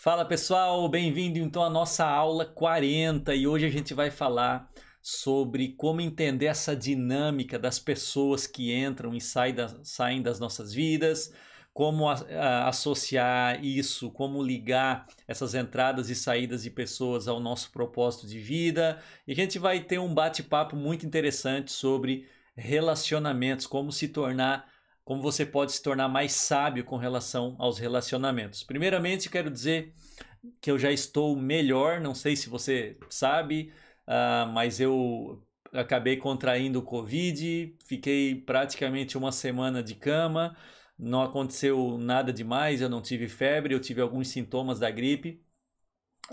Fala pessoal, bem-vindo então à nossa aula 40 e hoje a gente vai falar sobre como entender essa dinâmica das pessoas que entram e saem das, saem das nossas vidas, como a, a, associar isso, como ligar essas entradas e saídas de pessoas ao nosso propósito de vida. E a gente vai ter um bate-papo muito interessante sobre relacionamentos, como se tornar como você pode se tornar mais sábio com relação aos relacionamentos. Primeiramente, quero dizer que eu já estou melhor, não sei se você sabe, uh, mas eu acabei contraindo o Covid, fiquei praticamente uma semana de cama, não aconteceu nada demais, eu não tive febre, eu tive alguns sintomas da gripe.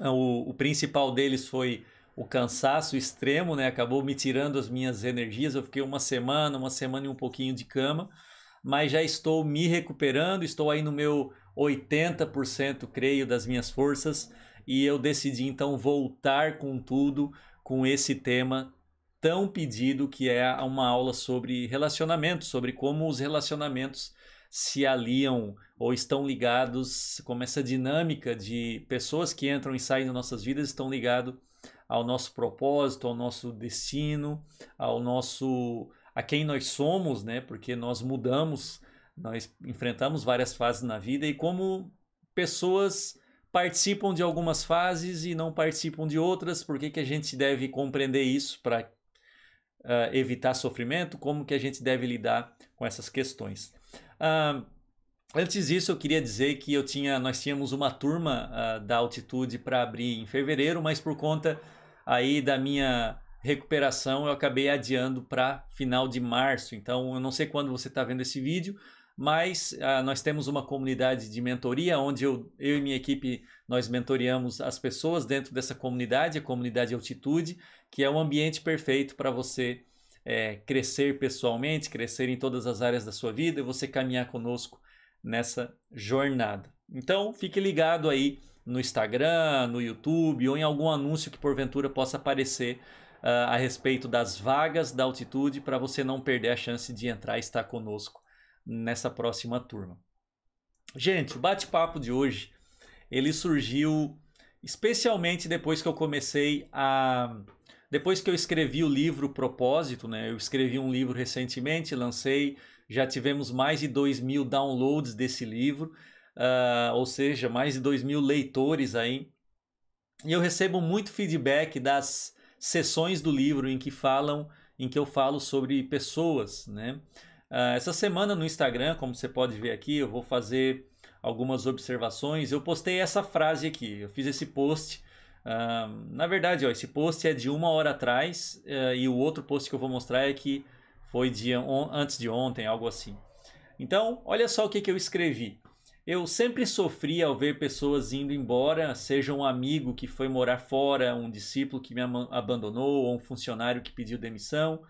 Ah, o, o principal deles foi o cansaço extremo, né? Acabou me tirando as minhas energias. Eu fiquei uma semana, uma semana e um pouquinho de cama mas já estou me recuperando, estou aí no meu 80%, creio, das minhas forças, e eu decidi então voltar com tudo com esse tema tão pedido que é uma aula sobre relacionamentos, sobre como os relacionamentos se aliam ou estão ligados, como essa dinâmica de pessoas que entram e saem das nossas vidas estão ligados ao nosso propósito, ao nosso destino, ao nosso a quem nós somos, né? Porque nós mudamos, nós enfrentamos várias fases na vida e como pessoas participam de algumas fases e não participam de outras, por que, que a gente deve compreender isso para uh, ah, evitar sofrimento? Como que a gente deve lidar com essas questões? Uh, Antes disso, eu queria dizer que eu tinha, nós tínhamos uma turma uh, da altitude para abrir em fevereiro, mas por conta aí da minha recuperação eu acabei adiando para final de março. Então, eu não sei quando você está vendo esse vídeo, mas uh, nós temos uma comunidade de mentoria onde eu, eu e minha equipe nós mentoreamos as pessoas dentro dessa comunidade, a comunidade Altitude, que é um ambiente perfeito para você é, crescer pessoalmente, crescer em todas as áreas da sua vida e você caminhar conosco nessa jornada. Então fique ligado aí no Instagram, no YouTube ou em algum anúncio que porventura possa aparecer ah, a respeito das vagas da altitude para você não perder a chance de entrar e estar conosco nessa próxima turma. Gente, o bate-papo de hoje ele surgiu especialmente depois que eu comecei a depois que eu escrevi o livro Propósito, né? Eu escrevi um livro recentemente, lancei, já tivemos mais de 2 mil downloads desse livro, uh, ou seja, mais de 2 mil leitores aí. E eu recebo muito feedback das sessões do livro em que falam, em que eu falo sobre pessoas, né? Uh, essa semana no Instagram, como você pode ver aqui, eu vou fazer algumas observações. Eu postei essa frase aqui, eu fiz esse post. Uh, na verdade, ó, esse post é de uma hora atrás uh, e o outro post que eu vou mostrar é que foi de antes de ontem, algo assim. Então, olha só o que, que eu escrevi. Eu sempre sofri ao ver pessoas indo embora, seja um amigo que foi morar fora, um discípulo que me abandonou ou um funcionário que pediu demissão.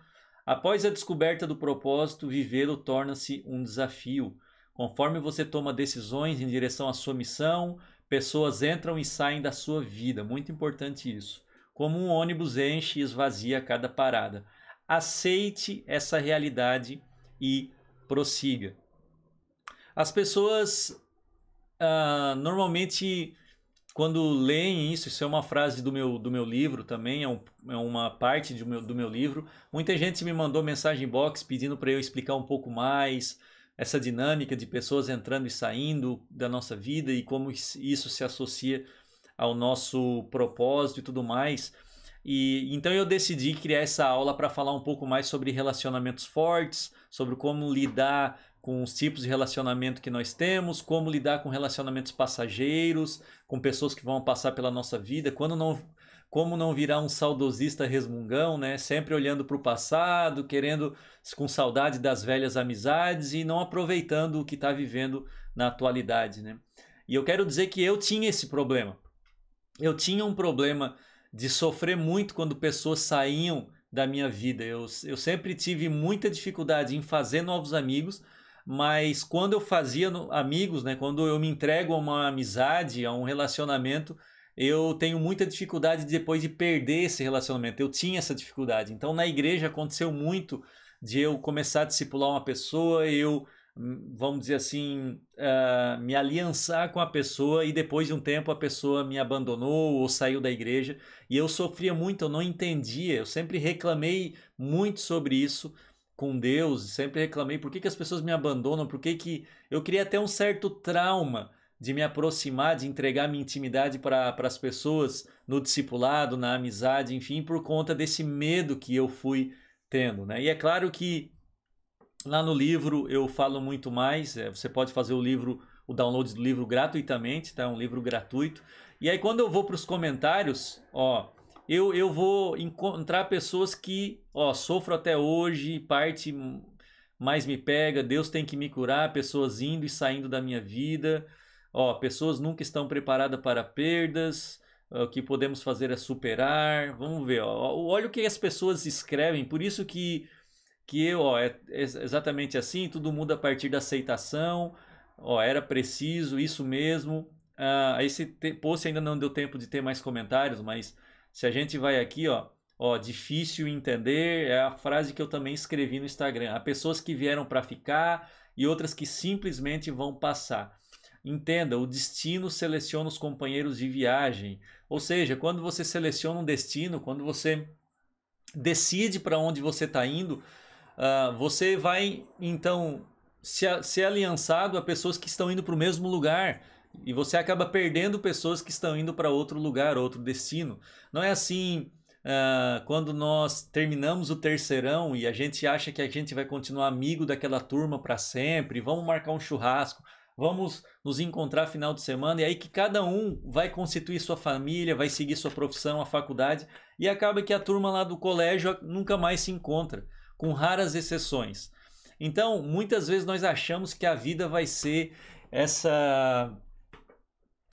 Após a descoberta do propósito, vivê-lo torna-se um desafio. Conforme você toma decisões em direção à sua missão, pessoas entram e saem da sua vida. Muito importante isso. Como um ônibus enche e esvazia cada parada. Aceite essa realidade e prossiga. As pessoas uh, normalmente quando leem isso, isso é uma frase do meu, do meu livro também, é, um, é uma parte do meu, do meu livro. Muita gente me mandou mensagem box pedindo para eu explicar um pouco mais essa dinâmica de pessoas entrando e saindo da nossa vida e como isso se associa ao nosso propósito e tudo mais. E então eu decidi criar essa aula para falar um pouco mais sobre relacionamentos fortes, sobre como lidar com os tipos de relacionamento que nós temos, como lidar com relacionamentos passageiros, com pessoas que vão passar pela nossa vida, quando não, como não virar um saudosista resmungão, né? Sempre olhando para o passado, querendo com saudade das velhas amizades e não aproveitando o que está vivendo na atualidade, né? E eu quero dizer que eu tinha esse problema. Eu tinha um problema de sofrer muito quando pessoas saíam da minha vida. Eu, eu sempre tive muita dificuldade em fazer novos amigos mas quando eu fazia no, amigos, né, quando eu me entrego a uma amizade, a um relacionamento, eu tenho muita dificuldade depois de perder esse relacionamento. Eu tinha essa dificuldade. Então, na igreja aconteceu muito de eu começar a discipular uma pessoa, eu, hum, vamos dizer assim, uh, me aliançar com a pessoa e depois de um tempo a pessoa me abandonou ou saiu da igreja. E eu sofria muito, eu não entendia, eu sempre reclamei muito sobre isso com Deus, sempre reclamei por que, que as pessoas me abandonam, por que, que eu queria até um certo trauma de me aproximar, de entregar minha intimidade para as pessoas no discipulado, na amizade, enfim, por conta desse medo que eu fui tendo. Né? E é claro que lá no livro eu falo muito mais, é, você pode fazer o livro, o download do livro gratuitamente, tá? É um livro gratuito. E aí quando eu vou para os comentários, ó, eu, eu vou encontrar pessoas que, ó, sofro até hoje, parte mais me pega, Deus tem que me curar, pessoas indo e saindo da minha vida, ó, pessoas nunca estão preparadas para perdas, o que podemos fazer é superar, vamos ver, ó, olha o que as pessoas escrevem, por isso que, que eu, ó, é exatamente assim, tudo muda a partir da aceitação, ó, era preciso, isso mesmo, ah, esse post ainda não deu tempo de ter mais comentários, mas se a gente vai aqui, ó, ó, difícil entender, é a frase que eu também escrevi no Instagram. Há pessoas que vieram para ficar e outras que simplesmente vão passar. Entenda, o destino seleciona os companheiros de viagem. Ou seja, quando você seleciona um destino, quando você decide para onde você está indo, uh, você vai então se, se aliançado a pessoas que estão indo para o mesmo lugar. E você acaba perdendo pessoas que estão indo para outro lugar, outro destino. Não é assim uh, quando nós terminamos o terceirão e a gente acha que a gente vai continuar amigo daquela turma para sempre, vamos marcar um churrasco, vamos nos encontrar final de semana, e aí que cada um vai constituir sua família, vai seguir sua profissão, a faculdade, e acaba que a turma lá do colégio nunca mais se encontra, com raras exceções. Então, muitas vezes nós achamos que a vida vai ser essa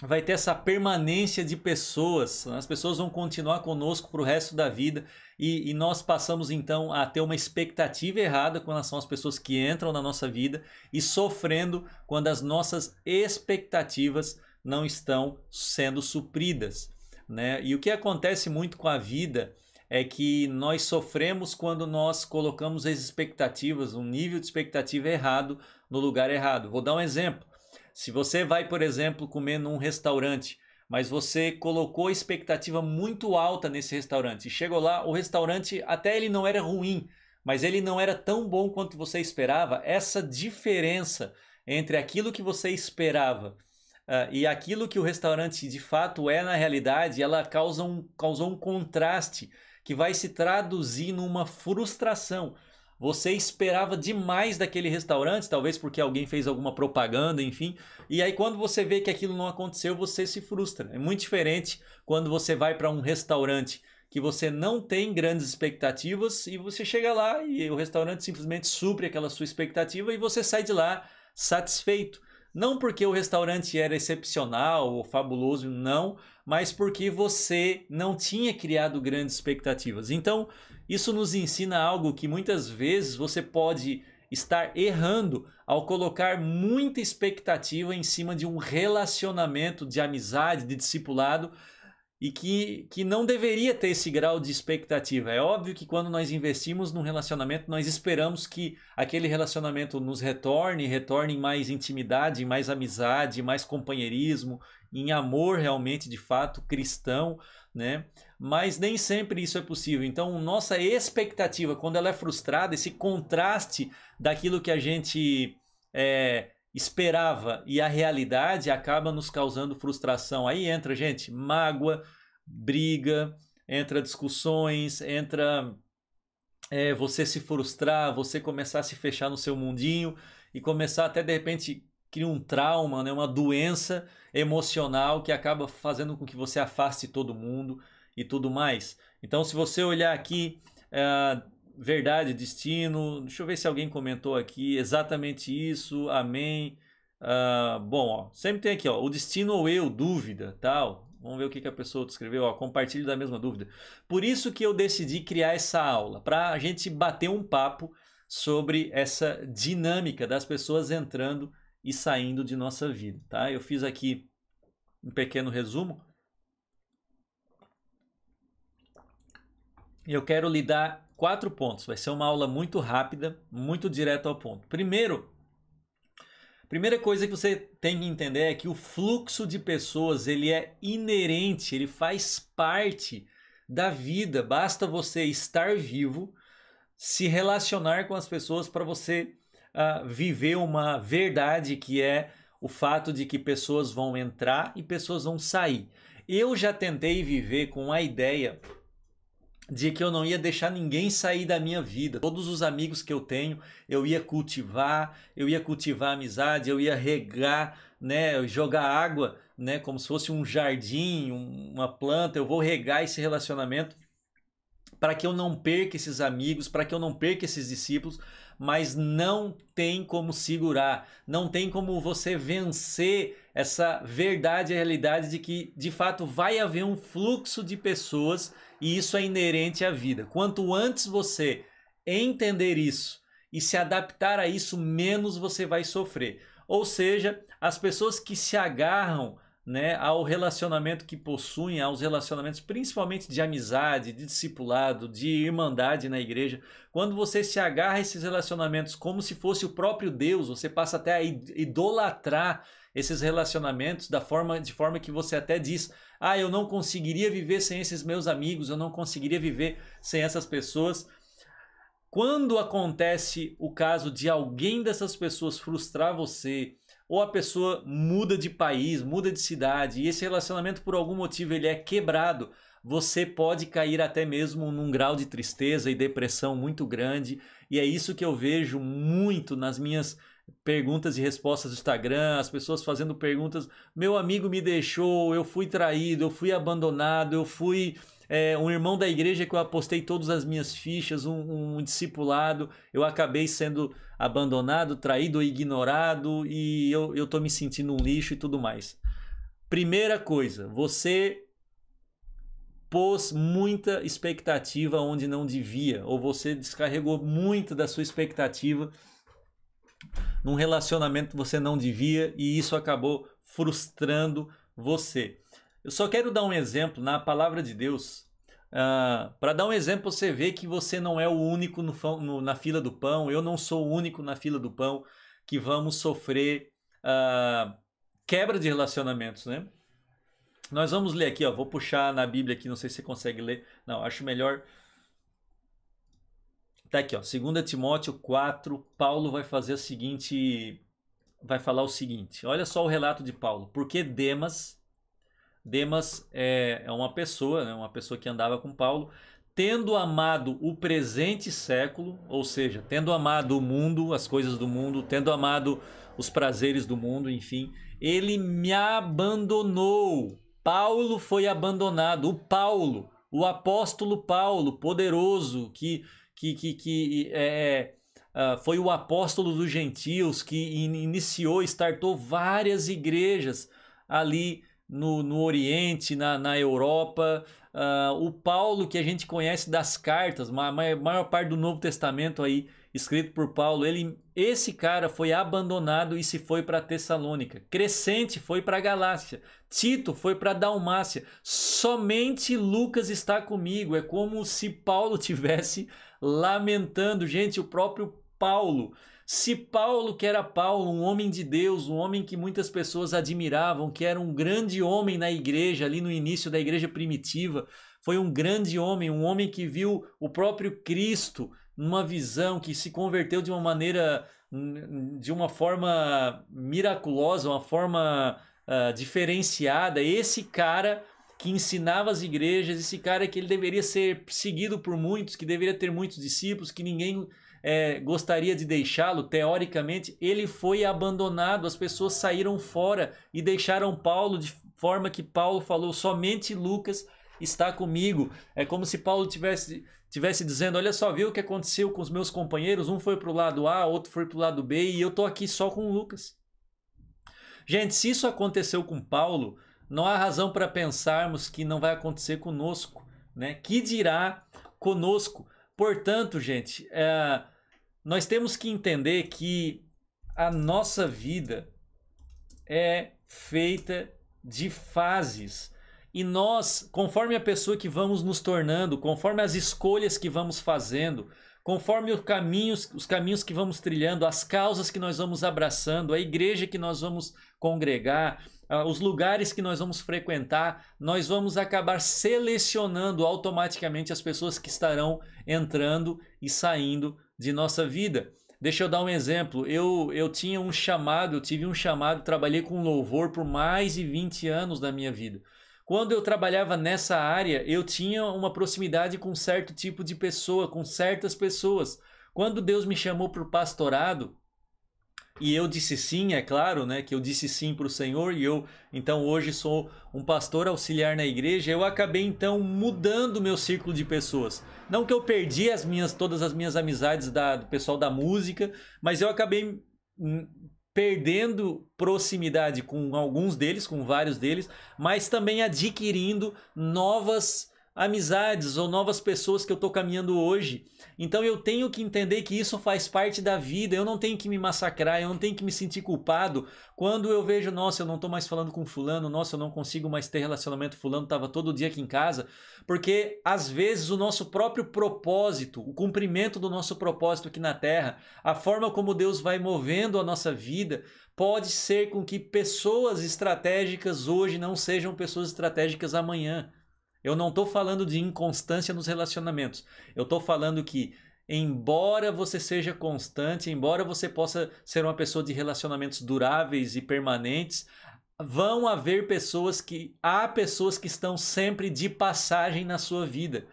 vai ter essa permanência de pessoas. Né? As pessoas vão continuar conosco para o resto da vida e, e, nós passamos então a ter uma expectativa errada com relação às pessoas que entram na nossa vida e sofrendo quando as nossas expectativas não estão sendo supridas. Né? E o que acontece muito com a vida é que nós sofremos quando nós colocamos as expectativas, um nível de expectativa errado no lugar errado. Vou dar um exemplo. Se você vai, por exemplo, comer num restaurante, mas você colocou expectativa muito alta nesse restaurante e chegou lá, o restaurante até ele não era ruim, mas ele não era tão bom quanto você esperava. Essa diferença entre aquilo que você esperava Uh, e aquilo que o restaurante de fato é na realidade, ela causa um, causou um contraste que vai se traduzir numa frustração. Você esperava demais daquele restaurante, talvez porque alguém fez alguma propaganda, enfim. E aí quando você vê que aquilo não aconteceu, você se frustra. É muito diferente quando você vai para um restaurante que você não tem grandes expectativas e você chega lá e o restaurante simplesmente supre aquela sua expectativa e você sai de lá satisfeito. Não porque o restaurante era excepcional ou fabuloso, não, mas porque você não tinha criado grandes expectativas. Então, isso nos ensina algo que muitas vezes você pode estar errando ao colocar muita expectativa em cima de um relacionamento de amizade, de discipulado, e que, que não deveria ter esse grau de expectativa. É óbvio que quando nós investimos num relacionamento, nós esperamos que aquele relacionamento nos retorne, retorne em mais intimidade, em mais amizade, em mais companheirismo, em amor realmente de fato cristão, né? mas nem sempre isso é possível. Então, nossa expectativa, quando ela é frustrada, esse contraste daquilo que a gente é, esperava e a realidade acaba nos causando frustração. Aí entra, gente, mágoa, briga, entra discussões, entra é, você se frustrar, você começar a se fechar no seu mundinho e começar até de repente cria um trauma, né, uma doença emocional que acaba fazendo com que você afaste todo mundo, e tudo mais. Então, se você olhar aqui, é, verdade, destino, deixa eu ver se alguém comentou aqui exatamente isso, amém. É, bom, ó, sempre tem aqui, ó, o destino ou eu, dúvida, tal. Vamos ver o que, a pessoa escreveu. Ó, compartilho da mesma dúvida. Por isso que eu decidi criar essa aula, para a gente bater um papo sobre essa dinâmica das pessoas entrando e saindo de nossa vida. Tá? Eu fiz aqui um pequeno resumo E eu quero lhe dar quatro pontos. Vai ser uma aula muito rápida, muito direto ao ponto. Primeiro, primeira coisa que você tem que entender é que o fluxo de pessoas ele é inerente, ele faz parte da vida. Basta você estar vivo, se relacionar com as pessoas para você uh, viver uma verdade que é o fato de que pessoas vão entrar e pessoas vão sair. Eu já tentei viver com a ideia de que eu não ia deixar ninguém sair da minha vida. Todos os amigos que eu tenho, eu ia cultivar, eu ia cultivar amizade, eu ia regar, né, jogar água, né, como se fosse um jardim, uma planta, eu vou regar esse relacionamento para que eu não perca esses amigos, para que eu não perca esses discípulos, mas não tem como segurar, não tem como você vencer essa verdade e realidade de que de fato vai haver um fluxo de pessoas e isso é inerente à vida. Quanto antes você entender isso e se adaptar a isso, menos você vai sofrer. Ou seja, as pessoas que se agarram né, ao relacionamento que possuem, aos relacionamentos principalmente de amizade, de discipulado, de irmandade na igreja. Quando você se agarra a esses relacionamentos como se fosse o próprio Deus, você passa até a idolatrar esses relacionamentos da forma de forma que você até diz: "Ah, eu não conseguiria viver sem esses meus amigos, eu não conseguiria viver sem essas pessoas". Quando acontece o caso de alguém dessas pessoas frustrar você, ou a pessoa muda de país, muda de cidade e esse relacionamento por algum motivo ele é quebrado, você pode cair até mesmo num grau de tristeza e depressão muito grande. E é isso que eu vejo muito nas minhas perguntas e respostas do Instagram, as pessoas fazendo perguntas: meu amigo me deixou, eu fui traído, eu fui abandonado, eu fui é, um irmão da igreja que eu apostei todas as minhas fichas, um, um discipulado, eu acabei sendo abandonado, traído ou ignorado e eu, eu tô me sentindo um lixo e tudo mais. Primeira coisa, você pôs muita expectativa onde não devia, ou você descarregou muito da sua expectativa num relacionamento que você não devia e isso acabou frustrando você. Eu só quero dar um exemplo na palavra de Deus. Uh, ah, para dar um exemplo, você vê que você não é o único no, no, na fila do pão, eu não sou o único na fila do pão que vamos sofrer uh, quebra de relacionamentos, né? Nós vamos ler aqui, ó, vou puxar na Bíblia aqui, não sei se você consegue ler. Não, acho melhor Tá aqui, ó, 2 Timóteo 4, Paulo vai fazer a seguinte vai falar o seguinte. Olha só o relato de Paulo. Porque Demas, Demas é, é uma pessoa, né, uma pessoa que andava com Paulo, tendo amado o presente século, ou seja, tendo amado o mundo, as coisas do mundo, tendo amado os prazeres do mundo, enfim, ele me abandonou. Paulo foi abandonado. O Paulo, o apóstolo Paulo, poderoso, que, que, que, que é, é ah, foi o apóstolo dos gentios que in iniciou, startou várias igrejas ali no, no Oriente, na, na Europa. Uh, o Paulo que a gente conhece das cartas, a maior, maior parte do Novo Testamento aí escrito por Paulo, ele, esse cara foi abandonado e se foi para Tessalônica. Crescente foi para Galácia. Tito foi para Dalmácia. Somente Lucas está comigo. É como se Paulo tivesse lamentando, gente, o próprio Paulo. Se Paulo, que era Paulo, um homem de Deus, um homem que muitas pessoas admiravam, que era um grande homem na igreja, ali no início da igreja primitiva, foi um grande homem, um homem que viu o próprio Cristo numa visão, que se converteu de uma maneira, hum, de uma forma miraculosa, uma forma uh, diferenciada. Esse cara que ensinava as igrejas, esse cara que ele deveria ser seguido por muitos, que deveria ter muitos discípulos, que ninguém é, gostaria de deixá-lo, teoricamente, ele foi abandonado, as pessoas saíram fora e deixaram Paulo, de forma que Paulo falou: somente Lucas está comigo. É como se Paulo tivesse tivesse dizendo: Olha só, viu o que aconteceu com os meus companheiros? Um foi para o lado A, outro foi para o lado B, e eu estou aqui só com o Lucas. Gente, se isso aconteceu com Paulo, não há razão para pensarmos que não vai acontecer conosco, né? Que dirá conosco? Portanto, gente, é, nós temos que entender que a nossa vida é feita de fases. E nós, conforme a pessoa que vamos nos tornando, conforme as escolhas que vamos fazendo, conforme os caminhos, os caminhos que vamos trilhando, as causas que nós vamos abraçando, a igreja que nós vamos congregar, ah, os lugares que nós vamos frequentar, nós vamos acabar selecionando automaticamente as pessoas que estarão entrando e saindo de nossa vida. Deixa eu dar um exemplo. Eu, eu tinha um chamado, eu tive um chamado, trabalhei com louvor por mais de 20 anos da minha vida. Quando eu trabalhava nessa área, eu tinha uma proximidade com certo tipo de pessoa, com certas pessoas. Quando Deus me chamou para o pastorado, e eu disse sim, é claro, né? Que eu disse sim para o Senhor e eu então hoje sou um pastor auxiliar na igreja. Eu acabei então mudando meu círculo de pessoas. Não que eu perdi as minhas todas as minhas amizades da, do pessoal da música, mas eu acabei hum, perdendo proximidade com alguns deles, com vários deles, mas também adquirindo novas amizades ou novas pessoas que eu estou caminhando hoje. Então eu tenho que entender que isso faz parte da vida, eu não tenho que me massacrar, eu não tenho que me sentir culpado quando eu vejo, nossa, eu não estou mais falando com fulano, nossa, eu não consigo mais ter relacionamento, fulano estava todo dia aqui em casa, porque às vezes o nosso próprio propósito, o cumprimento do nosso propósito aqui na Terra, a forma como Deus vai movendo a nossa vida, pode ser com que pessoas estratégicas hoje não sejam pessoas estratégicas amanhã. Eu não estou falando de inconstância nos relacionamentos. Eu estou falando que, embora você seja constante, embora você possa ser uma pessoa de relacionamentos duráveis e permanentes, vão haver pessoas que. Há pessoas que estão sempre de passagem na sua vida.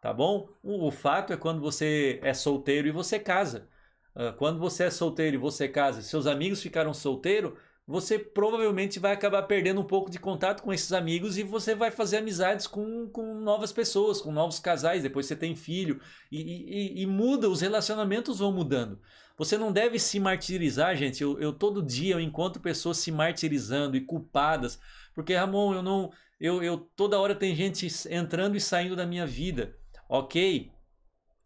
Tá bom? O, o fato é quando você é solteiro e você casa. Ah, quando você é solteiro e você casa, seus amigos ficaram solteiros você provavelmente vai acabar perdendo um pouco de contato com esses amigos e você vai fazer amizades com, com novas pessoas, com novos casais, depois você tem filho e, e, e muda, os relacionamentos vão mudando. Você não deve se martirizar, gente. Eu, eu todo dia eu encontro pessoas se martirizando e culpadas, porque Ramon, eu não, eu, eu toda hora tem gente entrando e saindo da minha vida, ok?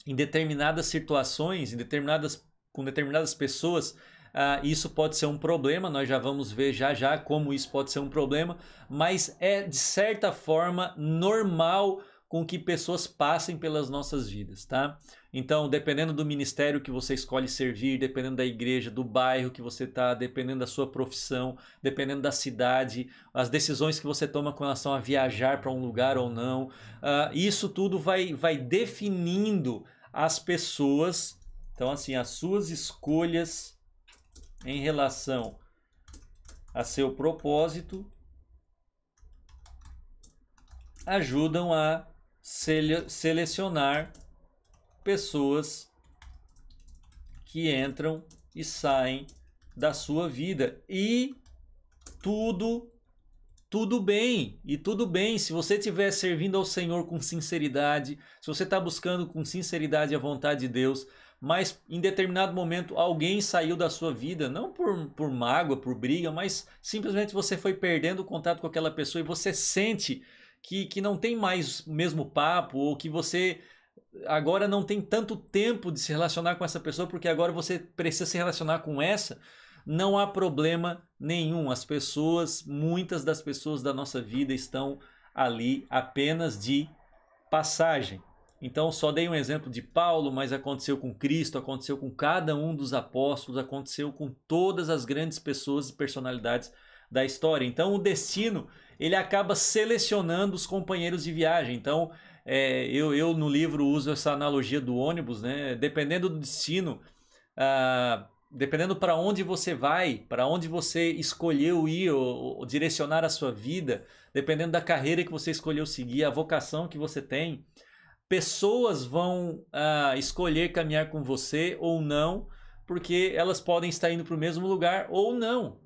Em determinadas situações, em determinadas com determinadas pessoas ah, isso pode ser um problema, nós já vamos ver já já como isso pode ser um problema, mas é de certa forma normal com que pessoas passem pelas nossas vidas, tá? Então, dependendo do ministério que você escolhe servir, dependendo da igreja, do bairro que você tá, dependendo da sua profissão, dependendo da cidade, as decisões que você toma com relação a viajar para um lugar ou não, uh, isso tudo vai, vai definindo as pessoas, então assim, as suas escolhas em relação a seu propósito ajudam a sele selecionar pessoas que entram e saem da sua vida e tudo tudo bem e tudo bem se você estiver servindo ao Senhor com sinceridade se você está buscando com sinceridade a vontade de Deus mas em determinado momento alguém saiu da sua vida, não por, por mágoa, por briga, mas simplesmente você foi perdendo o contato com aquela pessoa e você sente que, que não tem mais o mesmo papo ou que você agora não tem tanto tempo de se relacionar com essa pessoa porque agora você precisa se relacionar com essa. Não há problema nenhum. As pessoas, muitas das pessoas da nossa vida estão ali apenas de passagem. Então, só dei um exemplo de Paulo, mas aconteceu com Cristo, aconteceu com cada um dos apóstolos, aconteceu com todas as grandes pessoas e personalidades da história. Então, o destino ele acaba selecionando os companheiros de viagem. Então, é, eu, eu no livro uso essa analogia do ônibus, né? Dependendo do destino, ah, dependendo para onde você vai, para onde você escolheu ir ou, ou direcionar a sua vida, dependendo da carreira que você escolheu seguir, a vocação que você tem pessoas vão ah, escolher caminhar com você ou não, porque elas podem estar indo para o mesmo lugar ou não.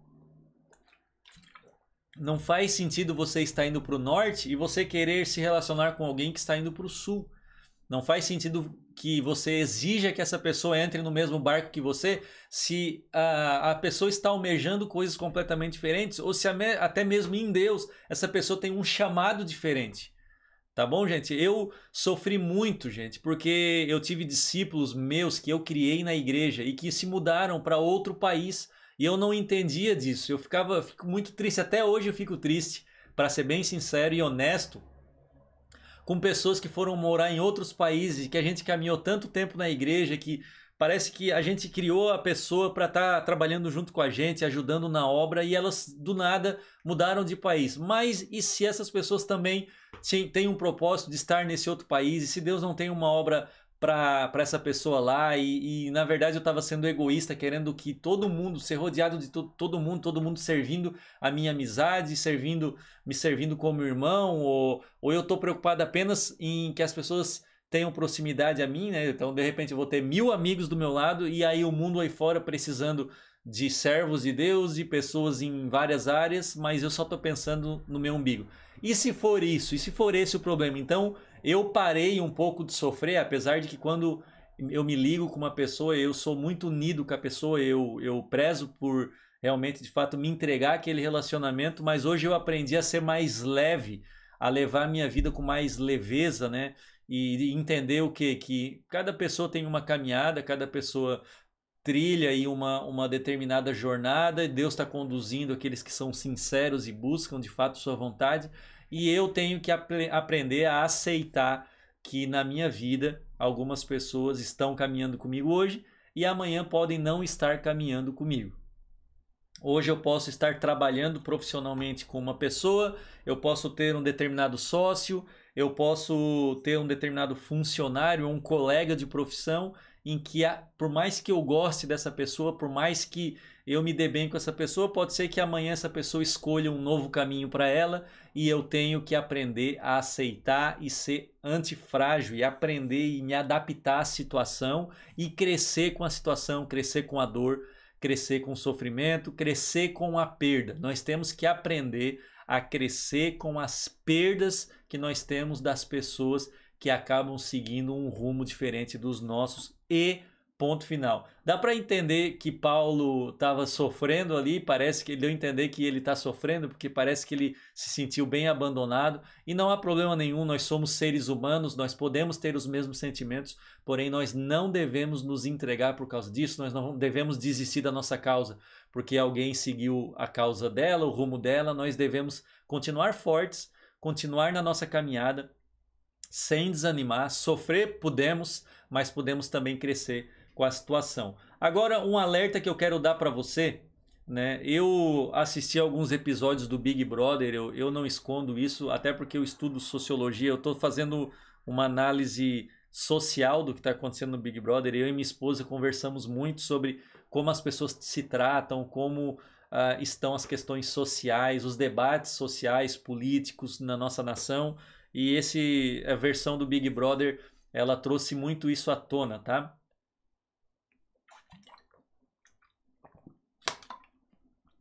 Não faz sentido você estar indo para o norte e você querer se relacionar com alguém que está indo para o sul. Não faz sentido que você exija que essa pessoa entre no mesmo barco que você se a, ah, a pessoa está almejando coisas completamente diferentes ou se a, até mesmo em Deus essa pessoa tem um chamado diferente. Tá bom, gente? Eu sofri muito, gente, porque eu tive discípulos meus que eu criei na igreja e que se mudaram para outro país e eu não entendia disso. Eu ficava, eu fico muito triste, até hoje eu fico triste, para ser bem sincero e honesto, com pessoas que foram morar em outros países, que a gente caminhou tanto tempo na igreja que Parece que a gente criou a pessoa para estar tá trabalhando junto com a gente, ajudando na obra, e elas do nada mudaram de país. Mas e se essas pessoas também têm um propósito de estar nesse outro país? E se Deus não tem uma obra para essa pessoa lá? E, e na verdade eu estava sendo egoísta, querendo que todo mundo, ser rodeado de to, todo mundo, todo mundo servindo a minha amizade, servindo me servindo como irmão, ou, ou eu estou preocupado apenas em que as pessoas tenham proximidade a mim, né? Então, de repente, eu vou ter mil amigos do meu lado e aí o mundo aí fora precisando de servos de Deus e pessoas em várias áreas, mas eu só estou pensando no meu umbigo. E se for isso? E se for esse o problema? Então, eu parei um pouco de sofrer, apesar de que quando eu me ligo com uma pessoa, eu sou muito unido com a pessoa, eu, eu prezo por realmente, de fato, me entregar aquele relacionamento, mas hoje eu aprendi a ser mais leve, a levar a minha vida com mais leveza, né? e entender o que que cada pessoa tem uma caminhada, cada pessoa trilha aí uma, uma determinada jornada, e Deus está conduzindo aqueles que são sinceros e buscam de fato sua vontade, e eu tenho que ap aprender a aceitar que na minha vida algumas pessoas estão caminhando comigo hoje e amanhã podem não estar caminhando comigo. Hoje eu posso estar trabalhando profissionalmente com uma pessoa, eu posso ter um determinado sócio, eu posso ter um determinado funcionário um colega de profissão em que, por mais que eu goste dessa pessoa, por mais que eu me dê bem com essa pessoa, pode ser que amanhã essa pessoa escolha um novo caminho para ela e eu tenho que aprender a aceitar e ser antifrágil e aprender e me adaptar à situação e crescer com a situação, crescer com a dor, crescer com o sofrimento, crescer com a perda. Nós temos que aprender a crescer com as perdas que nós temos das pessoas que acabam seguindo um rumo diferente dos nossos e ponto final. Dá para entender que Paulo estava sofrendo ali, parece que deu a entender que ele está sofrendo, porque parece que ele se sentiu bem abandonado, e não há problema nenhum, nós somos seres humanos, nós podemos ter os mesmos sentimentos, porém nós não devemos nos entregar por causa disso, nós não devemos desistir da nossa causa, porque alguém seguiu a causa dela, o rumo dela, nós devemos continuar fortes continuar na nossa caminhada sem desanimar. Sofrer podemos, mas podemos também crescer com a situação. Agora, um alerta que eu quero dar para você. Né? Eu assisti alguns episódios do Big Brother, eu, eu não escondo isso, até porque eu estudo sociologia, eu estou fazendo uma análise social do que está acontecendo no Big Brother. Eu e minha esposa conversamos muito sobre como as pessoas se tratam, como uh, estão as questões sociais, os debates sociais, políticos na nossa nação. E esse, a versão do Big Brother, ela trouxe muito isso à tona, tá?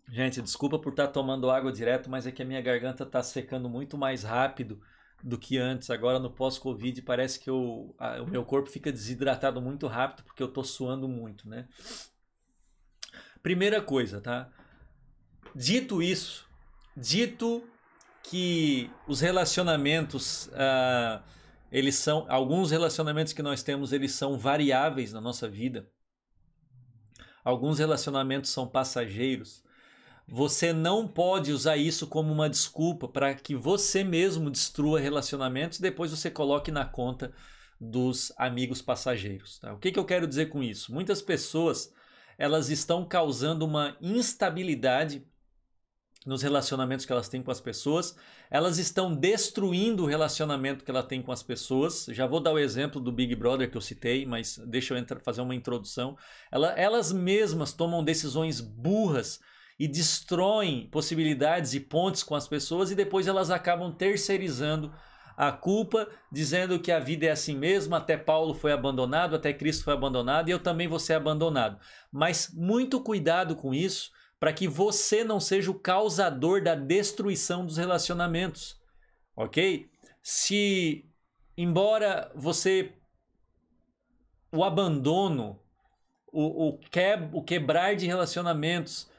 Gente, desculpa por estar tá tomando água direto, mas é que a minha garganta está secando muito mais rápido do que antes. Agora no pós-Covid parece que eu, a, o meu corpo fica desidratado muito rápido porque eu estou suando muito, né? Primeira coisa, tá? Dito isso, dito que os relacionamentos, uh, eles são, alguns relacionamentos que nós temos, eles são variáveis na nossa vida. Alguns relacionamentos são passageiros. Você não pode usar isso como uma desculpa para que você mesmo destrua relacionamentos e depois você coloque na conta dos amigos passageiros. Tá? O que, que eu quero dizer com isso? Muitas pessoas elas estão causando uma instabilidade nos relacionamentos que elas têm com as pessoas, elas estão destruindo o relacionamento que ela tem com as pessoas. Já vou dar o exemplo do Big Brother que eu citei, mas deixa eu fazer uma introdução. Ela, elas mesmas tomam decisões burras e destroem possibilidades e pontes com as pessoas e depois elas acabam terceirizando a culpa, dizendo que a vida é assim mesmo, até Paulo foi abandonado, até Cristo foi abandonado e eu também vou ser abandonado. Mas muito cuidado com isso para que você não seja o causador da destruição dos relacionamentos, ok? Se, embora você o abandono, o, o, que, o quebrar de relacionamentos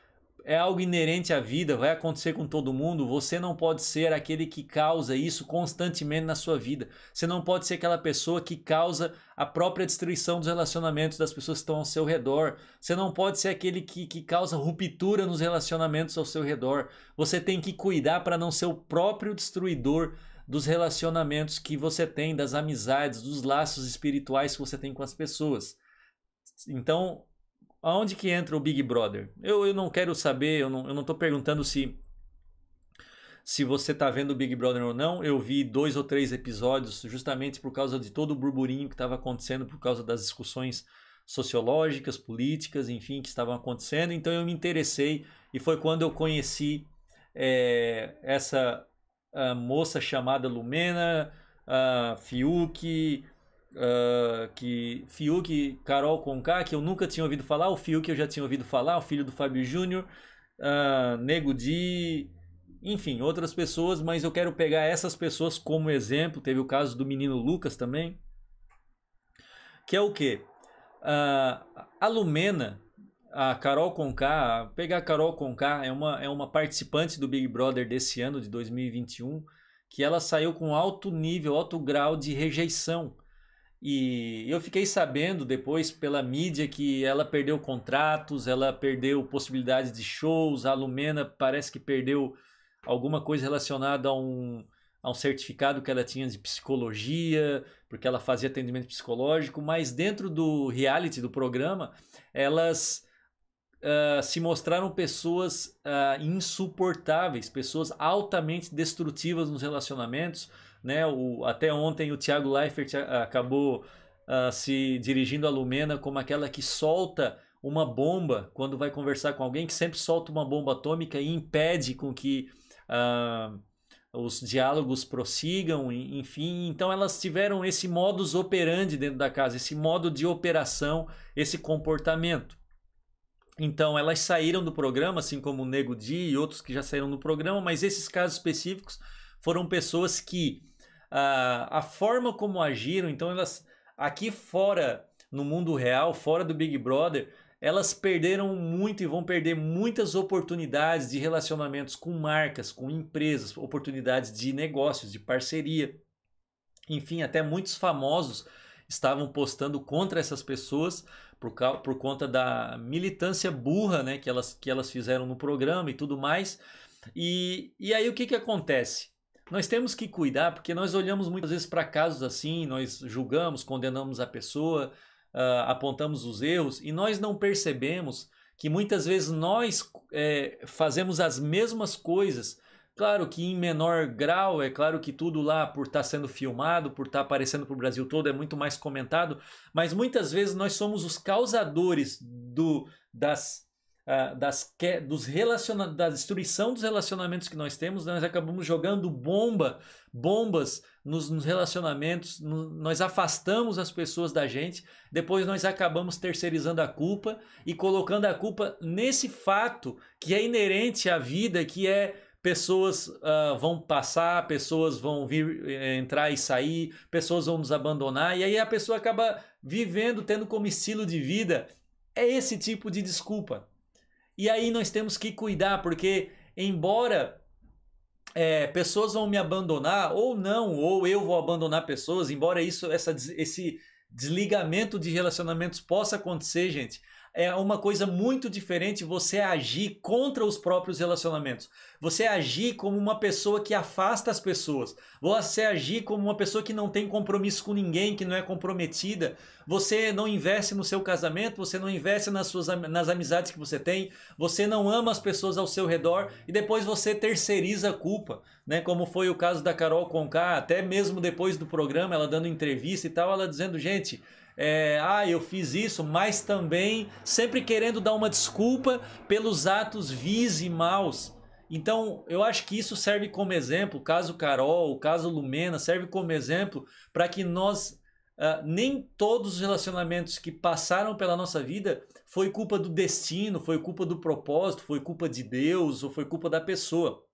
é algo inerente à vida, vai acontecer com todo mundo. Você não pode ser aquele que causa isso constantemente na sua vida. Você não pode ser aquela pessoa que causa a própria destruição dos relacionamentos das pessoas que estão ao seu redor. Você não pode ser aquele que, que causa ruptura nos relacionamentos ao seu redor. Você tem que cuidar para não ser o próprio destruidor dos relacionamentos que você tem, das amizades, dos laços espirituais que você tem com as pessoas. Então, aonde que entra o Big Brother? Eu, eu não quero saber, eu não, eu não tô perguntando se se você tá vendo o Big Brother ou não. Eu vi dois ou três episódios justamente por causa de todo o burburinho que estava acontecendo por causa das discussões sociológicas, políticas, enfim, que estavam acontecendo. Então eu me interessei e foi quando eu conheci é, essa moça chamada Lumena, a Fiuk, uh, que Fiuk, Carol Conká, que eu nunca tinha ouvido falar, o Fiuk eu já tinha ouvido falar, o filho do Fábio Júnior, uh, Nego Di, enfim, outras pessoas, mas eu quero pegar essas pessoas como exemplo. Teve o caso do menino Lucas também, que é o que Uh, ah, a Lumena, a Carol Conká, pegar a Carol Conká é uma, é uma participante do Big Brother desse ano de 2021 que ela saiu com alto nível, alto grau de rejeição. E eu fiquei sabendo depois pela mídia que ela perdeu contratos, ela perdeu possibilidades de shows, a Lumena parece que perdeu alguma coisa relacionada a um, a um certificado que ela tinha de psicologia, porque ela fazia atendimento psicológico, mas dentro do reality, do programa, elas uh, se mostraram pessoas uh, insuportáveis, pessoas altamente destrutivas nos relacionamentos, né? O, até ontem o Thiago Leifert ah, acabou uh, se dirigindo a Lumena como aquela que solta uma bomba quando vai conversar com alguém, que sempre solta uma bomba atômica e impede com que uh, os diálogos prossigam, enfim. Então elas tiveram esse modus operandi dentro da casa, esse modo de operação, esse comportamento. Então elas saíram do programa, assim como o Nego Di e outros que já saíram do programa, mas esses casos específicos foram pessoas que a, forma como agiram. Então, elas aqui fora, no mundo real, fora do Big Brother, elas perderam muito e vão perder muitas oportunidades de relacionamentos com marcas, com empresas, oportunidades de negócios, de parceria. Enfim, até muitos famosos estavam postando contra essas pessoas por, por conta da militância burra né, que, elas, que elas fizeram no programa e tudo mais. E, e aí o que, que acontece? Nós temos que cuidar, porque nós olhamos muitas vezes para casos assim, nós julgamos, condenamos a pessoa, uh, apontamos os erros e nós não percebemos que muitas vezes nós é, fazemos as mesmas coisas. Claro que em menor grau, é claro que tudo lá por estar tá sendo filmado, por estar tá aparecendo para o Brasil todo, é muito mais comentado, mas muitas vezes nós somos os causadores do, das ah, das que, dos relaciona da destruição dos relacionamentos que nós temos, nós acabamos jogando bomba, bombas nos, nos relacionamentos, no, nós afastamos as pessoas da gente, depois nós acabamos terceirizando a culpa e colocando a culpa nesse fato que é inerente à vida, que é pessoas uh, vão passar, pessoas vão vir eh, entrar e sair, pessoas vão nos abandonar, e aí a pessoa acaba vivendo, tendo como estilo de vida é esse tipo de desculpa. E aí nós temos que cuidar, porque embora é, pessoas vão me abandonar ou não, ou eu vou abandonar pessoas, embora isso, essa, esse desligamento de relacionamentos possa acontecer, gente, é uma coisa muito diferente você agir contra os próprios relacionamentos. Você agir como uma pessoa que afasta as pessoas. Você agir como uma pessoa que não tem compromisso com ninguém, que não é comprometida. Você não investe no seu casamento, você não investe nas suas nas amizades que você tem, você não ama as pessoas ao seu redor e depois você terceiriza a culpa, né? Como foi o caso da Carol Conká, até mesmo depois do programa, ela dando entrevista e tal, ela dizendo, gente, é, ah, eu fiz isso, mas também sempre querendo dar uma desculpa pelos atos vis e maus. Então, eu acho que isso serve como exemplo, o caso Carol, o caso Lumena, serve como exemplo para que nós, uh, nem todos os relacionamentos que passaram pela nossa vida foi culpa do destino, foi culpa do propósito, foi culpa de Deus ou foi culpa da pessoa.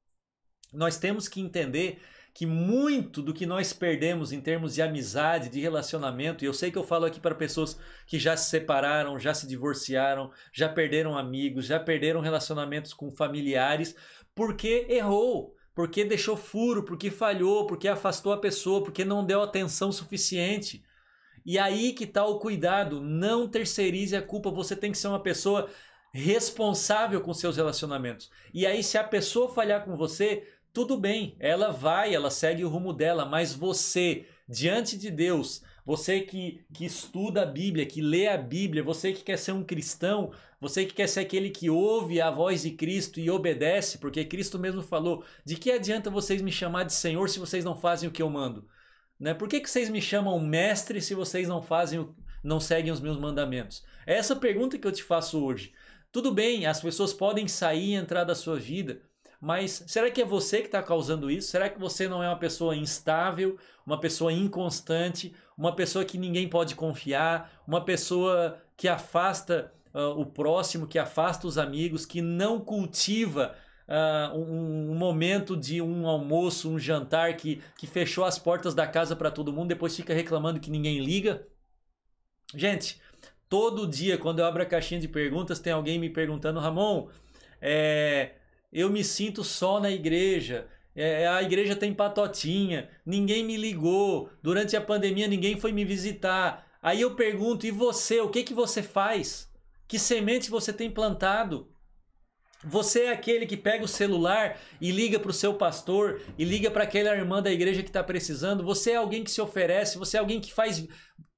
Nós temos que entender que muito do que nós perdemos em termos de amizade, de relacionamento, e eu sei que eu falo aqui para pessoas que já se separaram, já se divorciaram, já perderam amigos, já perderam relacionamentos com familiares, porque errou, porque deixou furo, porque falhou, porque afastou a pessoa, porque não deu atenção suficiente. E aí que está o cuidado, não terceirize a culpa, você tem que ser uma pessoa responsável com seus relacionamentos. E aí se a pessoa falhar com você, tudo bem, ela vai, ela segue o rumo dela, mas você, diante de Deus, você que, que estuda a Bíblia, que lê a Bíblia, você que quer ser um cristão, você que quer ser aquele que ouve a voz de Cristo e obedece, porque Cristo mesmo falou: de que adianta vocês me chamar de Senhor se vocês não fazem o que eu mando? Né? Por que, que vocês me chamam mestre se vocês não fazem, o, não seguem os meus mandamentos? É essa pergunta que eu te faço hoje. Tudo bem, as pessoas podem sair e entrar da sua vida, mas será que é você que está causando isso? Será que você não é uma pessoa instável, uma pessoa inconstante, uma pessoa que ninguém pode confiar, uma pessoa que afasta uh, o próximo, que afasta os amigos, que não cultiva Uh, um, um, momento de um almoço, um jantar que, que fechou as portas da casa para todo mundo, depois fica reclamando que ninguém liga. Gente, todo dia quando eu abro a caixinha de perguntas, tem alguém me perguntando, Ramon, é, eu me sinto só na igreja, é, é, a igreja tem patotinha, ninguém me ligou, durante a pandemia ninguém foi me visitar. Aí eu pergunto, e você, o que, que você faz? Que semente você tem plantado? Você é aquele que pega o celular e liga para o seu pastor e liga para aquela irmã da igreja que está precisando. Você é alguém que se oferece, você é alguém que faz.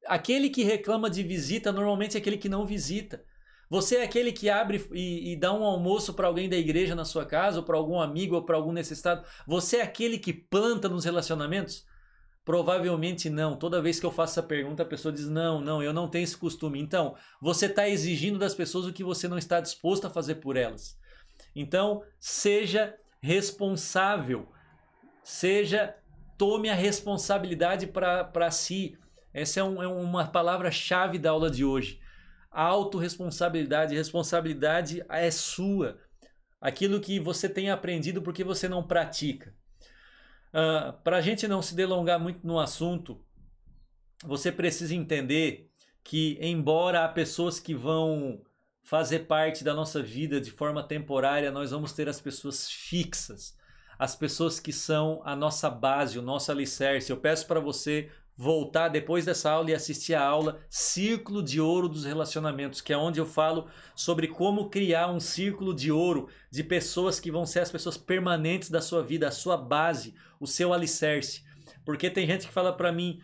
Aquele que reclama de visita normalmente é aquele que não visita. Você é aquele que abre e, e dá um almoço para alguém da igreja na sua casa, ou para algum amigo, ou para algum necessitado? Você é aquele que planta nos relacionamentos? Provavelmente não. Toda vez que eu faço essa pergunta, a pessoa diz: não, não, eu não tenho esse costume. Então, você está exigindo das pessoas o que você não está disposto a fazer por elas. Então, seja responsável, seja, tome a responsabilidade para si. Essa é, um, é uma palavra-chave da aula de hoje. A autorresponsabilidade, responsabilidade é sua. Aquilo que você tem aprendido porque você não pratica. Uh, ah, Para a gente não se delongar muito no assunto, você precisa entender que, embora há pessoas que vão fazer parte da nossa vida de forma temporária, nós vamos ter as pessoas fixas, as pessoas que são a nossa base, o nosso alicerce. Eu peço para você voltar depois dessa aula e assistir a aula Círculo de Ouro dos Relacionamentos, que é onde eu falo sobre como criar um círculo de ouro de pessoas que vão ser as pessoas permanentes da sua vida, a sua base, o seu alicerce. Porque tem gente que fala para mim,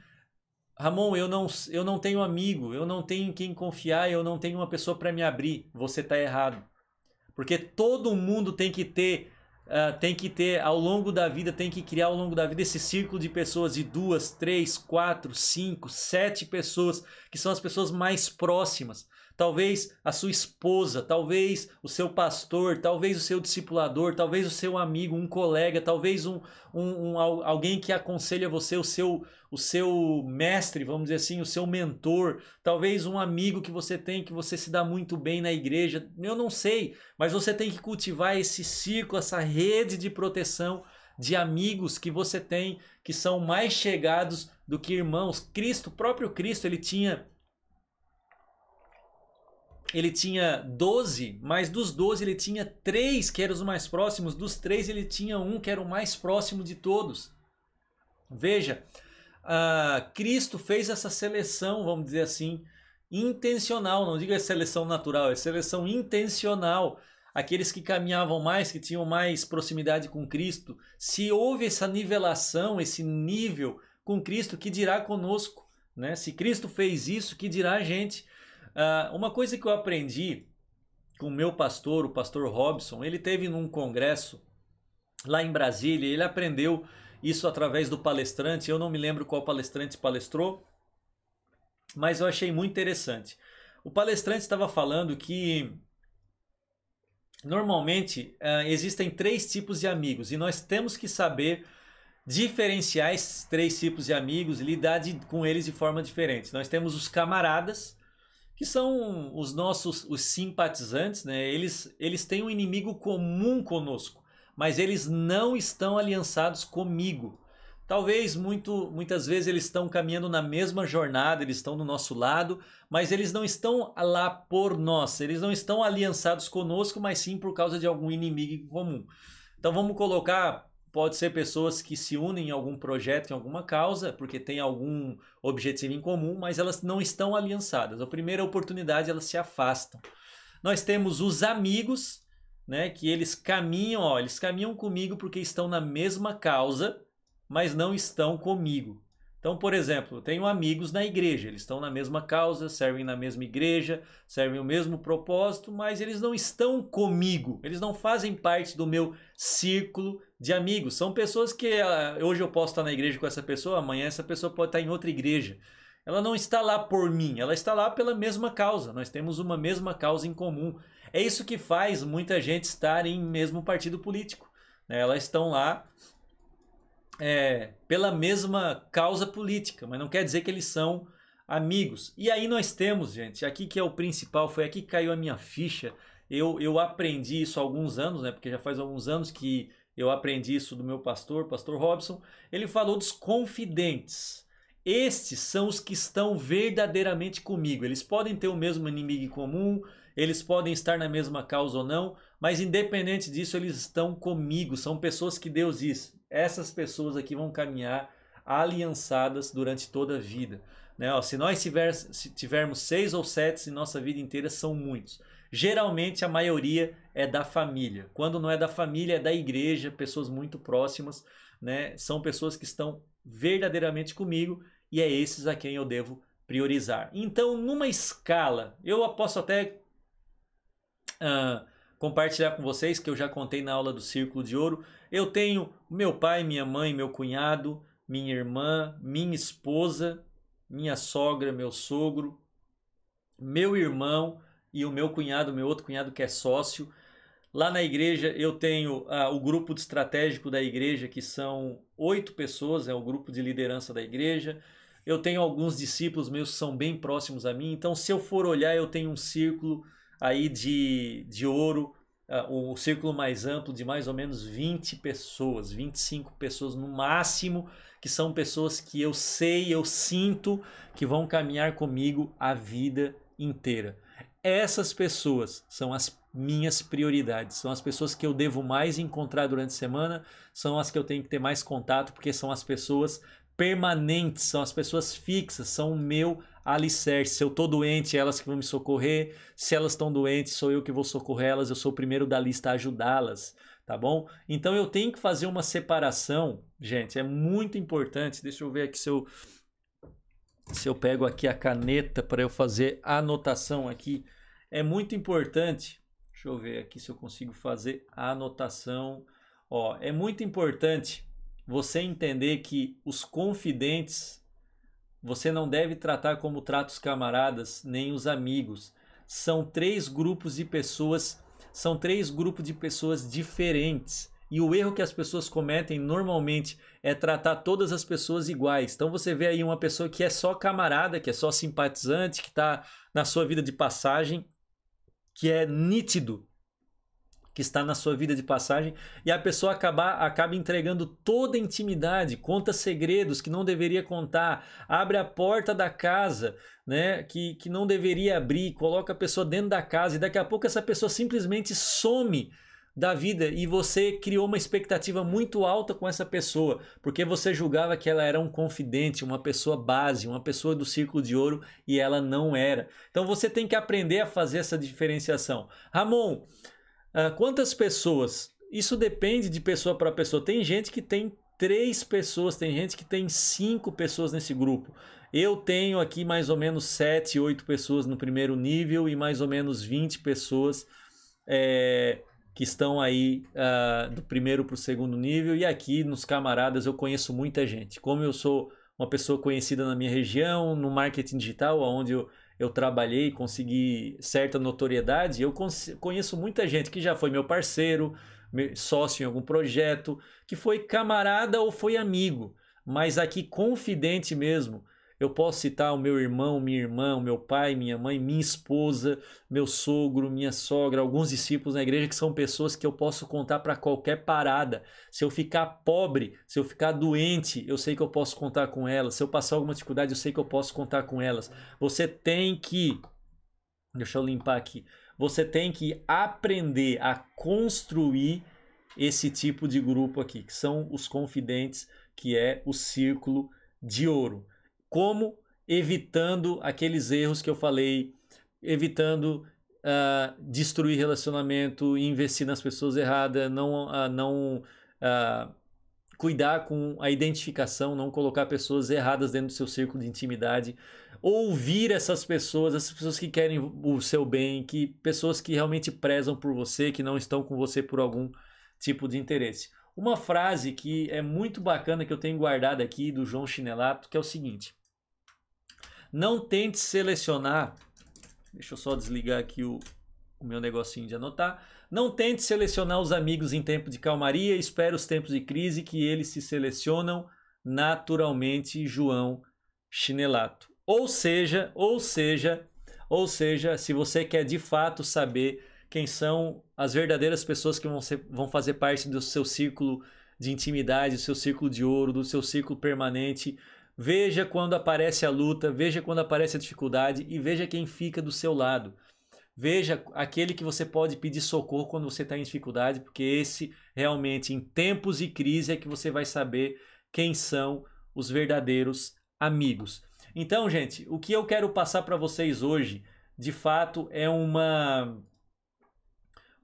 Ramon, eu não, eu não tenho amigo, eu não tenho em quem confiar, eu não tenho uma pessoa para me abrir. Você está errado. Porque todo mundo tem que ter ah, tem que ter ao longo da vida, tem que criar ao longo da vida esse círculo de pessoas de duas, três, quatro, cinco, sete pessoas que são as pessoas mais próximas talvez a sua esposa, talvez o seu pastor, talvez o seu discipulador, talvez o seu amigo, um colega, talvez um, um, um, alguém que aconselha você, o seu, o seu mestre, vamos dizer assim, o seu mentor, talvez um amigo que você tem que você se dá muito bem na igreja. Eu não sei, mas você tem que cultivar esse círculo, essa rede de proteção de amigos que você tem que são mais chegados do que irmãos. Cristo, próprio Cristo, ele tinha ele tinha 12, mas dos 12 ele tinha 3 que eram os mais próximos, dos 3 ele tinha um que era o mais próximo de todos. Veja, uh, Cristo fez essa seleção, vamos dizer assim, intencional, não diga seleção natural, é seleção intencional. Aqueles que caminhavam mais, que tinham mais proximidade com Cristo, se houve essa nivelação, esse nível com Cristo, que dirá conosco? Né? Se Cristo fez isso, que dirá a gente? Uh, uma coisa que eu aprendi com o meu pastor, o pastor Robson, ele teve num congresso lá em Brasília, ele aprendeu isso através do palestrante, eu não me lembro qual palestrante palestrou, mas eu achei muito interessante. O palestrante estava falando que normalmente uh, existem três tipos de amigos e nós temos que saber diferenciar esses três tipos de amigos e lidar de, com eles de forma diferente. Nós temos os camaradas, que são os nossos os simpatizantes, né? Eles eles têm um inimigo comum conosco, mas eles não estão aliançados comigo. Talvez muito, muitas vezes eles estão caminhando na mesma jornada, eles estão do nosso lado, mas eles não estão lá por nós, eles não estão aliançados conosco, mas sim por causa de algum inimigo comum. Então vamos colocar pode ser pessoas que se unem em algum projeto, em alguma causa, porque tem algum objetivo em comum, mas elas não estão aliançadas. A primeira oportunidade, elas se afastam. Nós temos os amigos, né, que eles caminham, ó, eles caminham comigo porque estão na mesma causa, mas não estão comigo. Então, por exemplo, eu tenho amigos na igreja, eles estão na mesma causa, servem na mesma igreja, servem o mesmo propósito, mas eles não estão comigo, eles não fazem parte do meu círculo de amigos. São pessoas que ah, hoje eu posso estar na igreja com essa pessoa, amanhã essa pessoa pode estar em outra igreja. Ela não está lá por mim, ela está lá pela mesma causa. Nós temos uma mesma causa em comum. É isso que faz muita gente estar em mesmo partido político. Né? Elas estão lá é, pela mesma causa política, mas não quer dizer que eles são amigos. E aí nós temos, gente, aqui que é o principal, foi aqui que caiu a minha ficha. Eu, eu aprendi isso há alguns anos, né? Porque já faz alguns anos que eu aprendi isso do meu pastor, pastor Robson. Ele falou dos confidentes. Estes são os que estão verdadeiramente comigo. Eles podem ter o mesmo inimigo em comum, eles podem estar na mesma causa ou não, mas independente disso, eles estão comigo. São pessoas que Deus diz: essas pessoas aqui vão caminhar aliançadas durante toda a vida. Né? Ó, se nós tiver, se tivermos seis ou sete em nossa vida inteira, são muitos. Geralmente a maioria é da família. Quando não é da família, é da igreja, pessoas muito próximas. Né? São pessoas que estão verdadeiramente comigo e é esses a quem eu devo priorizar. Então, numa escala, eu posso até uh, compartilhar com vocês que eu já contei na aula do Círculo de Ouro. Eu tenho meu pai, minha mãe, meu cunhado, minha irmã, minha esposa, minha sogra, meu sogro, meu irmão e o meu cunhado, meu outro cunhado que é sócio. Lá na igreja eu tenho ah, o grupo estratégico da igreja, que são oito pessoas, é o grupo de liderança da igreja. Eu tenho alguns discípulos meus que são bem próximos a mim, então se eu for olhar, eu tenho um círculo aí de, de ouro ah, o um círculo mais amplo de mais ou menos 20 pessoas, 25 pessoas no máximo, que são pessoas que eu sei, eu sinto que vão caminhar comigo a vida inteira. Essas pessoas são as minhas prioridades, são as pessoas que eu devo mais encontrar durante a semana, são as que eu tenho que ter mais contato, porque são as pessoas permanentes, são as pessoas fixas, são o meu alicerce. Se eu tô doente, é elas que vão me socorrer. Se elas estão doentes, sou eu que vou socorrer elas. Eu sou o primeiro da lista a ajudá-las, tá bom? Então eu tenho que fazer uma separação, gente. É muito importante. Deixa eu ver aqui se eu se eu pego aqui a caneta para eu fazer a anotação aqui. É muito importante. Deixa eu ver aqui se eu consigo fazer a anotação. Ó, é muito importante você entender que os confidentes você não deve tratar como trata os camaradas, nem os amigos. São três grupos de pessoas, são três grupos de pessoas diferentes. E o erro que as pessoas cometem normalmente é tratar todas as pessoas iguais. Então você vê aí uma pessoa que é só camarada, que é só simpatizante, que está na sua vida de passagem, que é nítido que está na sua vida de passagem e a pessoa acabar, acaba entregando toda a intimidade, conta segredos que não deveria contar, abre a porta da casa, né, que, que não deveria abrir, coloca a pessoa dentro da casa e daqui a pouco essa pessoa simplesmente some da vida e você criou uma expectativa muito alta com essa pessoa, porque você julgava que ela era um confidente, uma pessoa base, uma pessoa do círculo de ouro e ela não era. Então você tem que aprender a fazer essa diferenciação. Ramon, ah, quantas pessoas? Isso depende de pessoa para pessoa. Tem gente que tem três pessoas, tem gente que tem cinco pessoas nesse grupo. Eu tenho aqui mais ou menos sete, oito pessoas no primeiro nível e mais ou menos 20 pessoas é, que estão aí uh, do primeiro para o segundo nível. E aqui nos camaradas eu conheço muita gente. Como eu sou uma pessoa conhecida na minha região, no marketing digital, onde eu eu trabalhei, consegui certa notoriedade, eu conheço muita gente que já foi meu parceiro, sócio em algum projeto, que foi camarada ou foi amigo, mas aqui confidente mesmo eu posso citar o meu irmão, minha irmã, o meu pai, minha mãe, minha esposa, meu sogro, minha sogra, alguns discípulos na igreja que são pessoas que eu posso contar para qualquer parada. Se eu ficar pobre, se eu ficar doente, eu sei que eu posso contar com elas. Se eu passar alguma dificuldade, eu sei que eu posso contar com elas. Você tem que. Deixa eu limpar aqui. Você tem que aprender a construir esse tipo de grupo aqui, que são os confidentes, que é o círculo de ouro. Como? Evitando aqueles erros que eu falei, evitando uh, destruir relacionamento, investir nas pessoas erradas, não, uh, não uh, cuidar com a identificação, não colocar pessoas erradas dentro do seu círculo de intimidade, ouvir essas pessoas, essas pessoas que querem o seu bem, que pessoas que realmente prezam por você, que não estão com você por algum tipo de interesse uma frase que é muito bacana que eu tenho guardada aqui do João Chinelato, que é o seguinte: Não tente selecionar. Deixa eu só desligar aqui o, o meu negocinho de anotar. Não tente selecionar os amigos em tempo de calmaria, espere os tempos de crise que eles se selecionam naturalmente, João Chinelato. Ou seja, ou seja, ou seja, se você quer de fato saber quem são as verdadeiras pessoas que vão, ser, vão fazer parte do seu círculo de intimidade, do seu círculo de ouro, do seu círculo permanente. Veja quando aparece a luta, veja quando aparece a dificuldade e veja quem fica do seu lado. Veja aquele que você pode pedir socorro quando você está em dificuldade, porque esse realmente, em tempos de crise, é que você vai saber quem são os verdadeiros amigos. Então, gente, o que eu quero passar para vocês hoje, de fato, é uma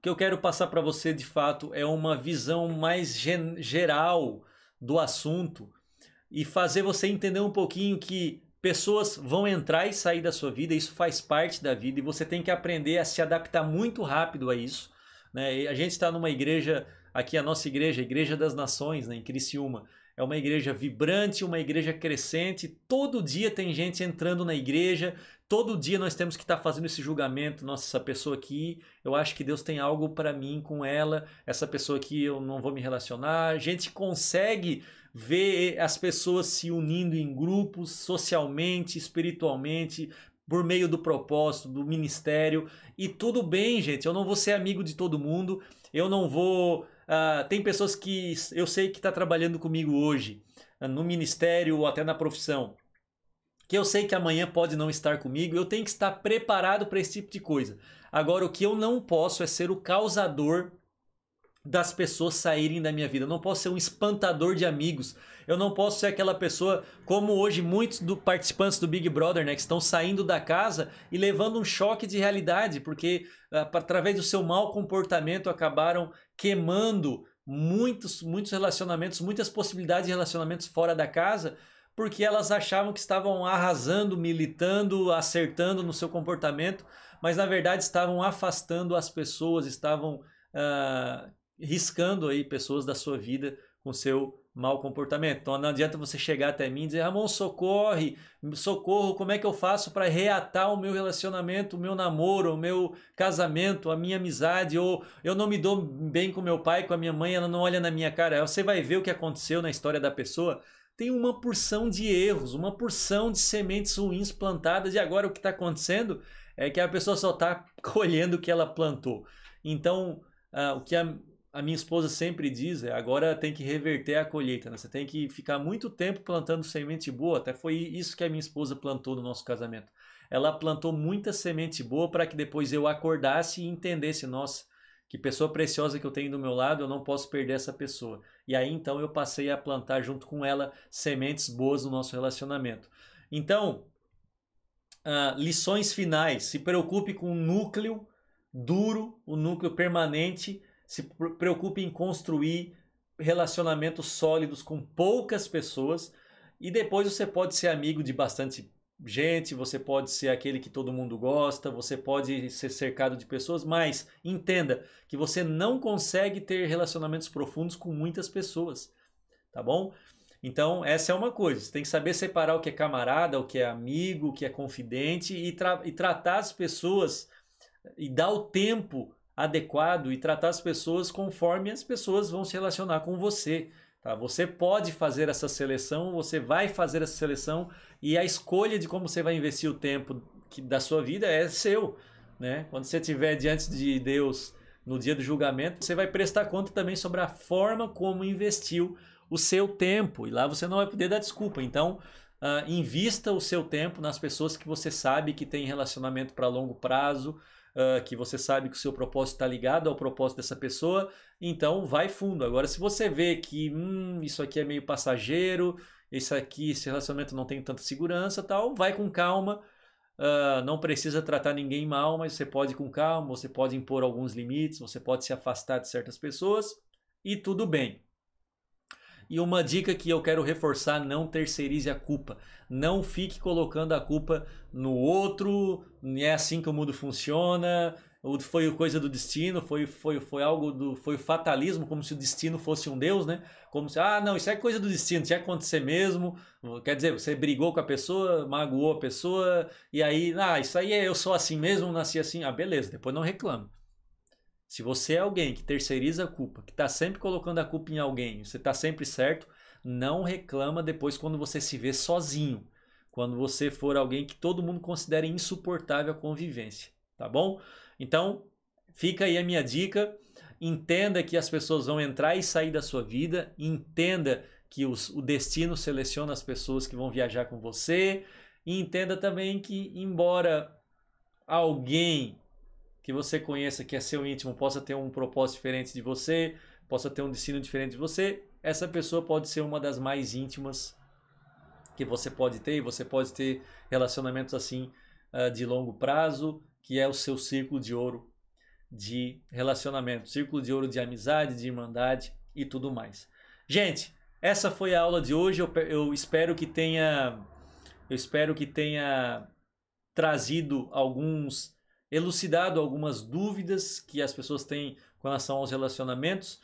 que eu quero passar para você de fato é uma visão mais geral do assunto e fazer você entender um pouquinho que pessoas vão entrar e sair da sua vida, isso faz parte da vida e você tem que aprender a se adaptar muito rápido a isso. Né? a gente está numa igreja, aqui a nossa igreja, a Igreja das Nações, né, em Criciúma. É uma igreja vibrante, uma igreja crescente. Todo dia tem gente entrando na igreja. Todo dia nós temos que estar tá fazendo esse julgamento. Nossa, essa pessoa aqui, eu acho que Deus tem algo para mim com ela. Essa pessoa aqui, eu não vou me relacionar. A gente consegue ver as pessoas se unindo em grupos, socialmente, espiritualmente, por meio do propósito, do ministério. E tudo bem, gente, eu não vou ser amigo de todo mundo, eu não vou Uh, tem pessoas que eu sei que está trabalhando comigo hoje, ah, no ministério ou até na profissão, que eu sei que amanhã pode não estar comigo, eu tenho que estar preparado para esse tipo de coisa. Agora, o que eu não posso é ser o causador das pessoas saírem da minha vida. Eu não posso ser um espantador de amigos. Eu não posso ser aquela pessoa como hoje muitos do participantes do Big Brother, né, que estão saindo da casa e levando um choque de realidade, porque ah, através do seu mau comportamento acabaram queimando muitos muitos relacionamentos, muitas possibilidades de relacionamentos fora da casa, porque elas achavam que estavam arrasando, militando, acertando no seu comportamento, mas na verdade estavam afastando as pessoas, estavam uh, riscando aí pessoas da sua vida com seu mau comportamento. Então não adianta você chegar até mim e dizer, Ramon, socorre, socorro, como é que eu faço para reatar o meu relacionamento, o meu namoro, o meu casamento, a minha amizade, ou eu não me dou bem com meu pai, com a minha mãe, ela não olha na minha cara. Você vai ver o que aconteceu na história da pessoa. Tem uma porção de erros, uma porção de sementes ruins plantadas, e agora o que está acontecendo é que a pessoa só está colhendo o que ela plantou. Então, ah, o que a, a minha esposa sempre diz, é, agora tem que reverter a colheita, né? Você tem que ficar muito tempo plantando semente boa. Até foi isso que a minha esposa plantou no nosso casamento. Ela plantou muita semente boa para que depois eu acordasse e entendesse, nossa, que pessoa preciosa que eu tenho do meu lado, eu não posso perder essa pessoa. E aí então eu passei a plantar junto com ela sementes boas no nosso relacionamento. Então, uh, lições finais: se preocupe com o núcleo duro, o núcleo permanente se preocupe em construir relacionamentos sólidos com poucas pessoas e depois você pode ser amigo de bastante gente, você pode ser aquele que todo mundo gosta, você pode ser cercado de pessoas, mas entenda que você não consegue ter relacionamentos profundos com muitas pessoas, tá bom? Então, essa é uma coisa, você tem que saber separar o que é camarada, o que é amigo, o que é confidente e, tra e tratar as pessoas e dar o tempo adequado e tratar as pessoas conforme as pessoas vão se relacionar com você. Tá? Você pode fazer essa seleção, você vai fazer essa seleção e a escolha de como você vai investir o tempo que, da sua vida é seu. Né? Quando você estiver diante de Deus no dia do julgamento, você vai prestar conta também sobre a forma como investiu o seu tempo. E lá você não vai poder dar desculpa. Então, uh, invista o seu tempo nas pessoas que você sabe que tem relacionamento para longo prazo, uh, que você sabe que o seu propósito está ligado ao propósito dessa pessoa, então vai fundo. Agora, se você vê que hum, isso aqui é meio passageiro, esse aqui, esse relacionamento não tem tanta segurança, tal, vai com calma. Uh, não precisa tratar ninguém mal, mas você pode ir com calma, você pode impor alguns limites, você pode se afastar de certas pessoas e tudo bem. E uma dica que eu quero reforçar: não terceirize a culpa. Não fique colocando a culpa no outro, é assim que o mundo funciona, foi coisa do destino, foi, foi, foi algo do. Foi fatalismo, como se o destino fosse um Deus, né? Como se, ah, não, isso é coisa do destino, isso ia é acontecer mesmo. Quer dizer, você brigou com a pessoa, magoou a pessoa, e aí, ah, isso aí é eu sou assim mesmo, nasci assim, ah, beleza, depois não reclamo. Se você é alguém que terceiriza a culpa, que está sempre colocando a culpa em alguém, você está sempre certo, não reclama depois quando você se vê sozinho. Quando você for alguém que todo mundo considera insuportável a convivência, tá bom? Então, fica aí a minha dica. Entenda que as pessoas vão entrar e sair da sua vida. Entenda que os, o destino seleciona as pessoas que vão viajar com você. E entenda também que, embora alguém que você conheça, que é seu íntimo, possa ter um propósito diferente de você, possa ter um destino diferente de você, essa pessoa pode ser uma das mais íntimas que você pode ter, e você pode ter relacionamentos assim ah, de longo prazo, que é o seu círculo de ouro de relacionamento, círculo de ouro de amizade, de irmandade e tudo mais. Gente, essa foi a aula de hoje. Eu, eu espero que tenha eu espero que tenha trazido alguns elucidado algumas dúvidas que as pessoas têm com relação aos relacionamentos.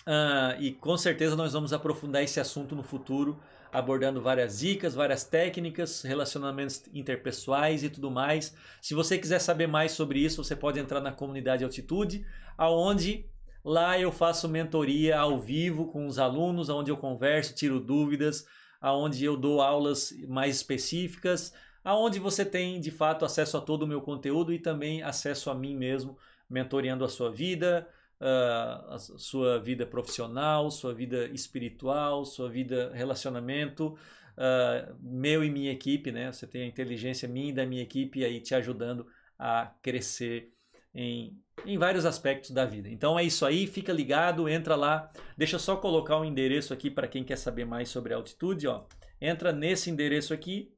Uh, e com certeza nós vamos aprofundar esse assunto no futuro, abordando várias dicas, várias técnicas, relacionamentos interpessoais e tudo mais. Se você quiser saber mais sobre isso, você pode entrar na comunidade Altitude, aonde lá eu faço mentoria ao vivo com os alunos, aonde eu converso, tiro dúvidas, aonde eu dou aulas mais específicas aonde você tem de fato acesso a todo o meu conteúdo e também acesso a mim mesmo, mentoreando a sua vida, ah, a sua vida profissional, sua vida espiritual, sua vida relacionamento, ah, meu e minha equipe, né? Você tem a inteligência minha e da minha equipe aí te ajudando a crescer em, em vários aspectos da vida. Então é isso aí, fica ligado, entra lá. Deixa eu só colocar o um endereço aqui para quem quer saber mais sobre a altitude, ó. Entra nesse endereço aqui,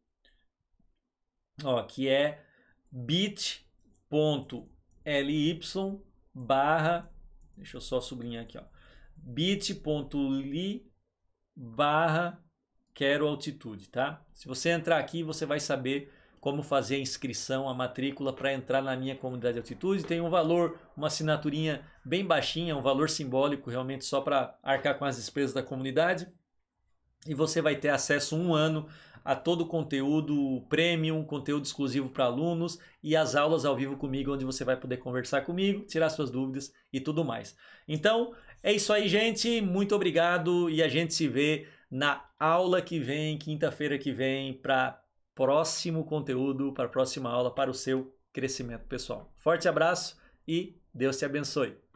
ó, que é bit.ly barra, deixa eu só sublinhar aqui, ó, bit.ly barra quero altitude, tá? Se você entrar aqui, você vai saber como fazer a inscrição, a matrícula para entrar na minha comunidade de altitude. Tem um valor, uma assinaturinha bem baixinha, um valor simbólico realmente só para arcar com as despesas da comunidade. E você vai ter acesso um ano a todo o conteúdo premium, conteúdo exclusivo para alunos e as aulas ao vivo comigo, onde você vai poder conversar comigo, tirar suas dúvidas e tudo mais. Então, é isso aí, gente. Muito obrigado e a gente se vê na aula que vem, quinta-feira que vem, para próximo conteúdo, para próxima aula, para o seu crescimento pessoal. Forte abraço e Deus te abençoe.